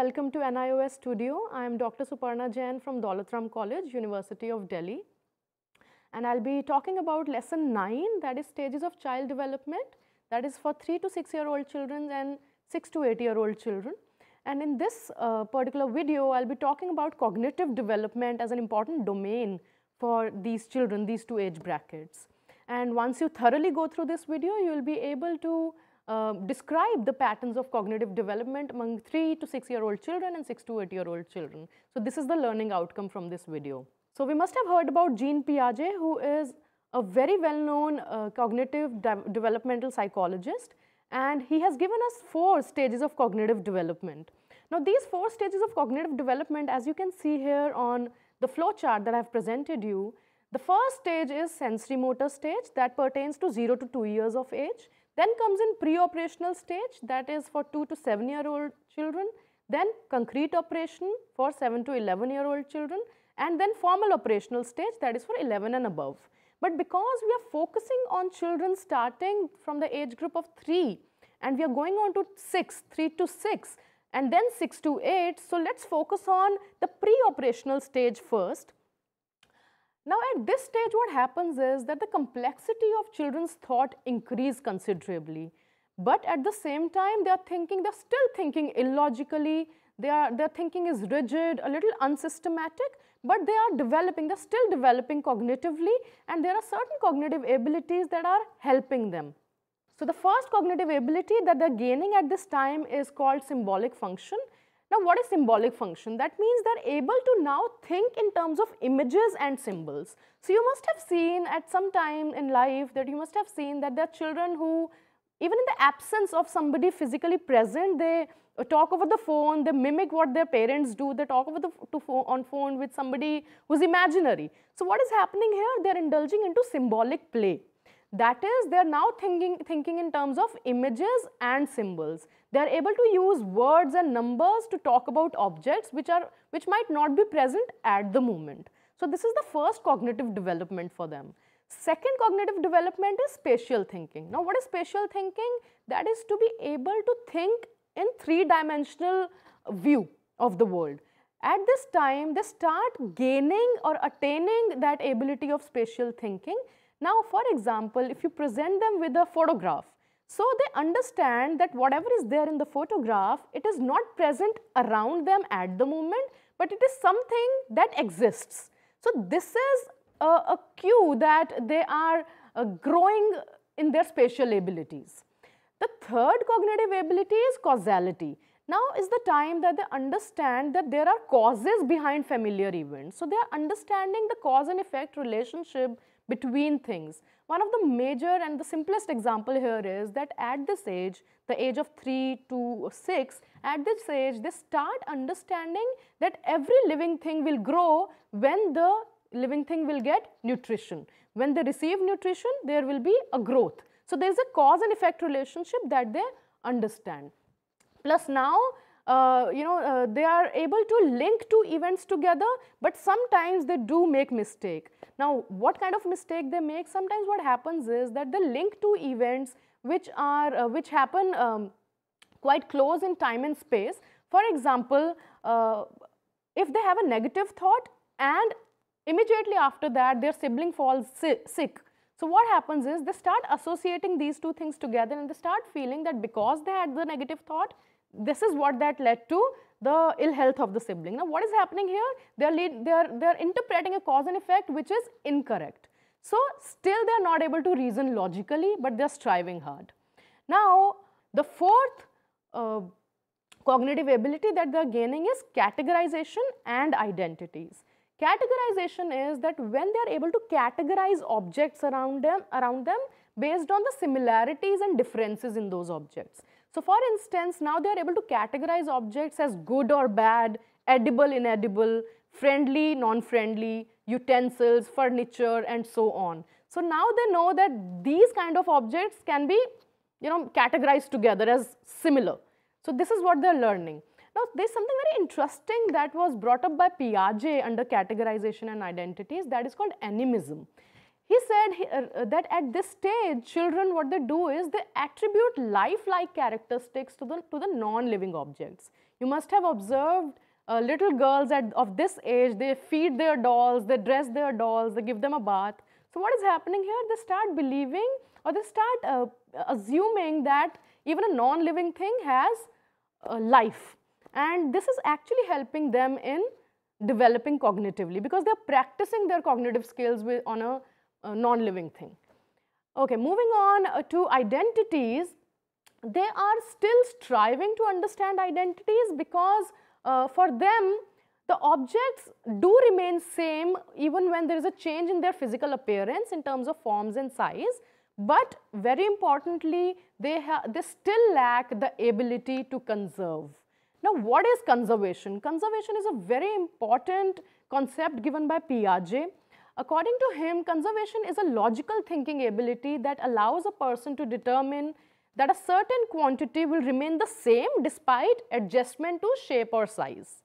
welcome to NIOS Studio. I am Dr. Suparna Jain from Daulatram College, University of Delhi. And I'll be talking about lesson 9, that is stages of child development. That is for 3 to 6 year old children and 6 to 8 year old children. And in this uh, particular video, I'll be talking about cognitive development as an important domain for these children, these two age brackets. And once you thoroughly go through this video, you will be able to um, describe the patterns of cognitive development among 3 to 6 year old children and 6 to 8 year old children. So this is the learning outcome from this video. So we must have heard about Jean Piaget who is a very well-known uh, cognitive de developmental psychologist and he has given us four stages of cognitive development. Now these four stages of cognitive development as you can see here on the flow chart that I've presented you the first stage is sensory motor stage that pertains to 0 to 2 years of age. Then comes in pre-operational stage that is for 2 to 7 year old children. Then concrete operation for 7 to 11 year old children and then formal operational stage that is for 11 and above. But because we are focusing on children starting from the age group of 3 and we are going on to 6, 3 to 6 and then 6 to 8. So let's focus on the pre-operational stage first now at this stage what happens is that the complexity of children's thought increase considerably. But at the same time they are thinking, they're still thinking illogically, they are, their thinking is rigid, a little unsystematic, but they are developing, they're still developing cognitively and there are certain cognitive abilities that are helping them. So the first cognitive ability that they're gaining at this time is called symbolic function now what is symbolic function? That means they're able to now think in terms of images and symbols. So you must have seen at some time in life that you must have seen that there are children who even in the absence of somebody physically present, they uh, talk over the phone, they mimic what their parents do, they talk over the phone, on phone with somebody who's imaginary. So what is happening here? They're indulging into symbolic play. That is, they are now thinking, thinking in terms of images and symbols. They are able to use words and numbers to talk about objects which, are, which might not be present at the moment. So this is the first cognitive development for them. Second cognitive development is spatial thinking. Now what is spatial thinking? That is to be able to think in three-dimensional view of the world. At this time, they start gaining or attaining that ability of spatial thinking now, for example, if you present them with a photograph, so they understand that whatever is there in the photograph, it is not present around them at the moment, but it is something that exists. So this is a, a cue that they are uh, growing in their spatial abilities. The third cognitive ability is causality. Now is the time that they understand that there are causes behind familiar events. So they are understanding the cause and effect relationship between things. One of the major and the simplest example here is that at this age, the age of 3 to 6, at this age they start understanding that every living thing will grow when the living thing will get nutrition. When they receive nutrition, there will be a growth. So, there is a cause and effect relationship that they understand. Plus now, uh, you know, uh, they are able to link two events together, but sometimes they do make mistake. Now, what kind of mistake they make? Sometimes what happens is that they link two events which are, uh, which happen um, quite close in time and space. For example, uh, if they have a negative thought and immediately after that their sibling falls si sick. So what happens is they start associating these two things together and they start feeling that because they had the negative thought, this is what that led to the ill health of the sibling. Now what is happening here? They are, lead, they are, they are interpreting a cause and effect which is incorrect. So still they are not able to reason logically but they are striving hard. Now the fourth uh, cognitive ability that they are gaining is categorization and identities. Categorization is that when they are able to categorize objects around them, around them based on the similarities and differences in those objects. So for instance, now they are able to categorize objects as good or bad, edible, inedible, friendly, non-friendly, utensils, furniture, and so on. So now they know that these kind of objects can be, you know, categorized together as similar. So this is what they're learning. Now, there's something very interesting that was brought up by Piaget under categorization and identities that is called animism. He said uh, uh, that at this stage, children what they do is they attribute lifelike characteristics to the, to the non-living objects. You must have observed uh, little girls at, of this age, they feed their dolls, they dress their dolls, they give them a bath. So what is happening here? They start believing or they start uh, assuming that even a non-living thing has uh, life. And this is actually helping them in developing cognitively because they're practicing their cognitive skills with, on a uh, non-living thing. Okay, moving on uh, to identities, they are still striving to understand identities because uh, for them, the objects do remain same even when there is a change in their physical appearance in terms of forms and size. But very importantly, they, they still lack the ability to conserve. Now, what is conservation? Conservation is a very important concept given by Piaget According to him, conservation is a logical thinking ability that allows a person to determine that a certain quantity will remain the same despite adjustment to shape or size.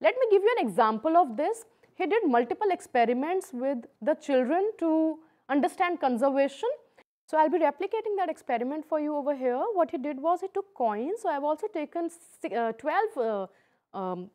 Let me give you an example of this. He did multiple experiments with the children to understand conservation. So, I will be replicating that experiment for you over here. What he did was he took coins. So, I have also taken uh, 12 uh, um,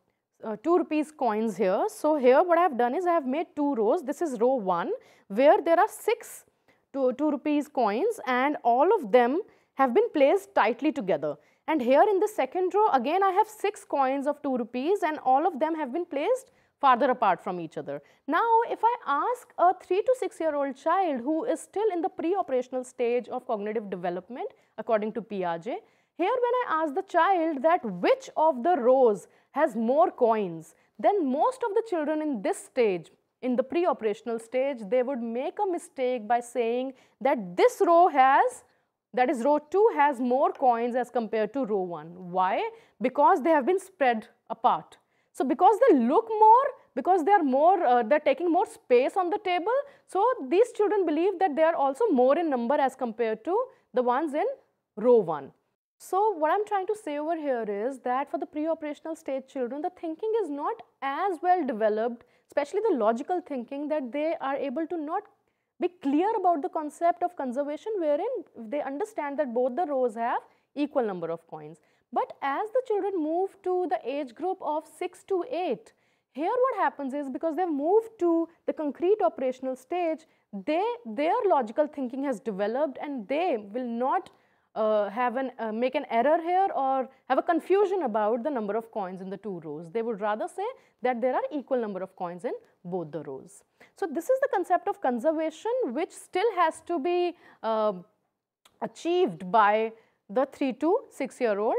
uh, 2 rupees coins here. So, here what I have done is I have made 2 rows. This is row 1 where there are 6 two, 2 rupees coins and all of them have been placed tightly together. And here in the second row again I have 6 coins of 2 rupees and all of them have been placed farther apart from each other. Now, if I ask a 3 to 6 year old child who is still in the pre-operational stage of cognitive development according to Piaget, here when I ask the child that which of the rows has more coins, than most of the children in this stage, in the pre-operational stage, they would make a mistake by saying that this row has, that is row 2 has more coins as compared to row 1. Why? Because they have been spread apart. So because they look more, because they are more, uh, they're taking more space on the table. So these children believe that they are also more in number as compared to the ones in row 1. So what I'm trying to say over here is that for the pre-operational stage children, the thinking is not as well developed, especially the logical thinking that they are able to not be clear about the concept of conservation wherein they understand that both the rows have equal number of coins. But as the children move to the age group of 6 to 8, here what happens is because they've moved to the concrete operational stage, they, their logical thinking has developed and they will not uh, have an, uh, make an error here or have a confusion about the number of coins in the two rows. They would rather say that there are equal number of coins in both the rows. So this is the concept of conservation which still has to be uh, achieved by the 3 to 6 year old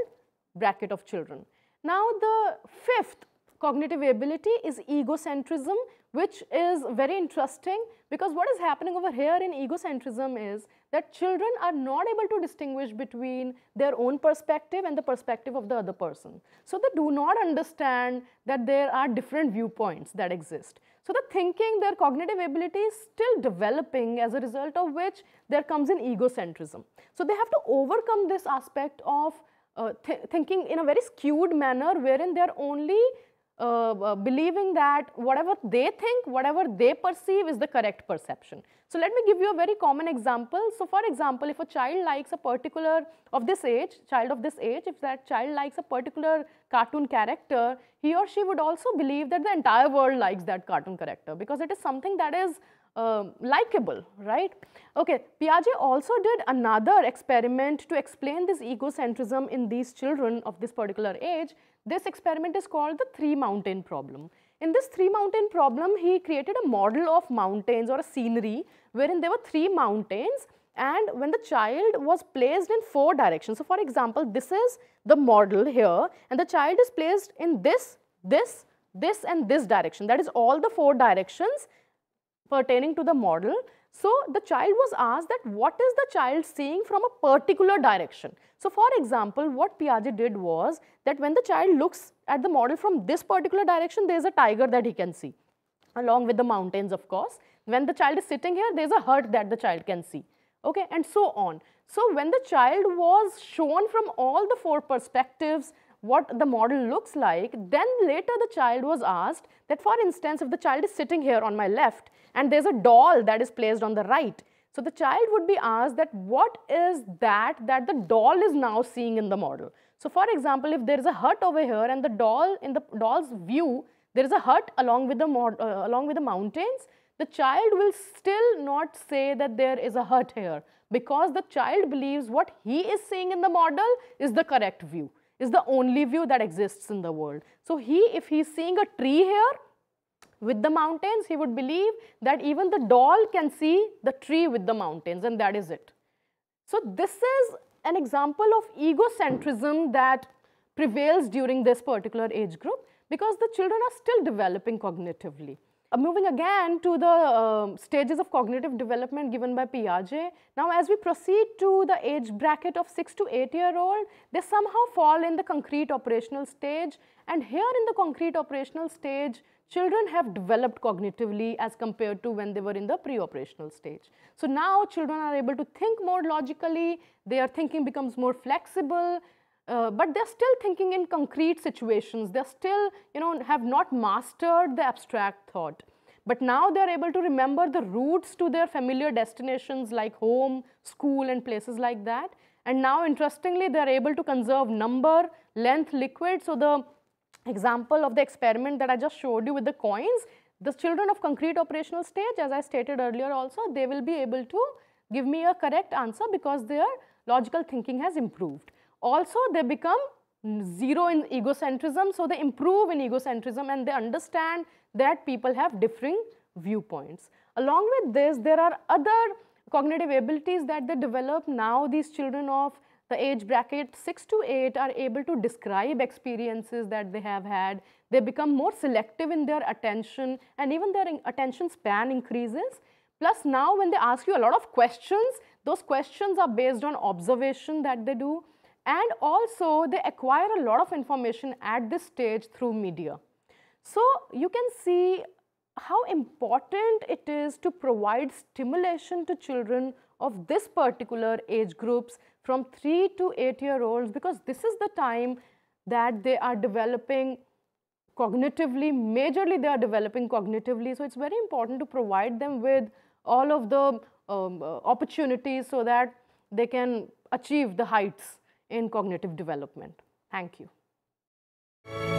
bracket of children. Now the fifth cognitive ability is egocentrism, which is very interesting because what is happening over here in egocentrism is that children are not able to distinguish between their own perspective and the perspective of the other person. So they do not understand that there are different viewpoints that exist. So the thinking, their cognitive ability is still developing as a result of which there comes in egocentrism. So they have to overcome this aspect of uh, th thinking in a very skewed manner wherein they are only uh, uh, believing that whatever they think, whatever they perceive is the correct perception. So let me give you a very common example. So for example, if a child likes a particular of this age, child of this age, if that child likes a particular cartoon character, he or she would also believe that the entire world likes that cartoon character because it is something that is uh, likable, right? Okay, Piaget also did another experiment to explain this egocentrism in these children of this particular age this experiment is called the three mountain problem. In this three mountain problem, he created a model of mountains or a scenery wherein there were three mountains and when the child was placed in four directions. So, for example, this is the model here and the child is placed in this, this, this and this direction. That is all the four directions pertaining to the model so the child was asked that what is the child seeing from a particular direction. So for example, what Piaget did was that when the child looks at the model from this particular direction, there is a tiger that he can see along with the mountains of course. When the child is sitting here, there is a hut that the child can see, okay, and so on. So when the child was shown from all the four perspectives what the model looks like. Then later the child was asked that for instance, if the child is sitting here on my left and there's a doll that is placed on the right, so the child would be asked that what is that that the doll is now seeing in the model. So for example, if there is a hut over here and the doll in the doll's view, there is a hut along with the, uh, along with the mountains, the child will still not say that there is a hut here because the child believes what he is seeing in the model is the correct view is the only view that exists in the world. So he, if he's seeing a tree here with the mountains, he would believe that even the doll can see the tree with the mountains and that is it. So this is an example of egocentrism that prevails during this particular age group because the children are still developing cognitively. Uh, moving again to the uh, stages of cognitive development given by Piaget. Now, as we proceed to the age bracket of 6 to 8 year old, they somehow fall in the concrete operational stage. And here in the concrete operational stage, children have developed cognitively as compared to when they were in the pre-operational stage. So now children are able to think more logically, their thinking becomes more flexible, uh, but they're still thinking in concrete situations. They're still, you know, have not mastered the abstract thought. But now they're able to remember the routes to their familiar destinations like home, school, and places like that. And now, interestingly, they're able to conserve number, length, liquid. So the example of the experiment that I just showed you with the coins, the children of concrete operational stage, as I stated earlier also, they will be able to give me a correct answer because their logical thinking has improved. Also, they become zero in egocentrism, so they improve in egocentrism and they understand that people have differing viewpoints. Along with this, there are other cognitive abilities that they develop. Now, these children of the age bracket 6 to 8 are able to describe experiences that they have had. They become more selective in their attention and even their attention span increases. Plus now when they ask you a lot of questions, those questions are based on observation that they do and also they acquire a lot of information at this stage through media. So you can see how important it is to provide stimulation to children of this particular age groups from 3 to 8 year olds because this is the time that they are developing cognitively, majorly they are developing cognitively. So it's very important to provide them with all of the um, uh, opportunities so that they can achieve the heights in cognitive development. Thank you.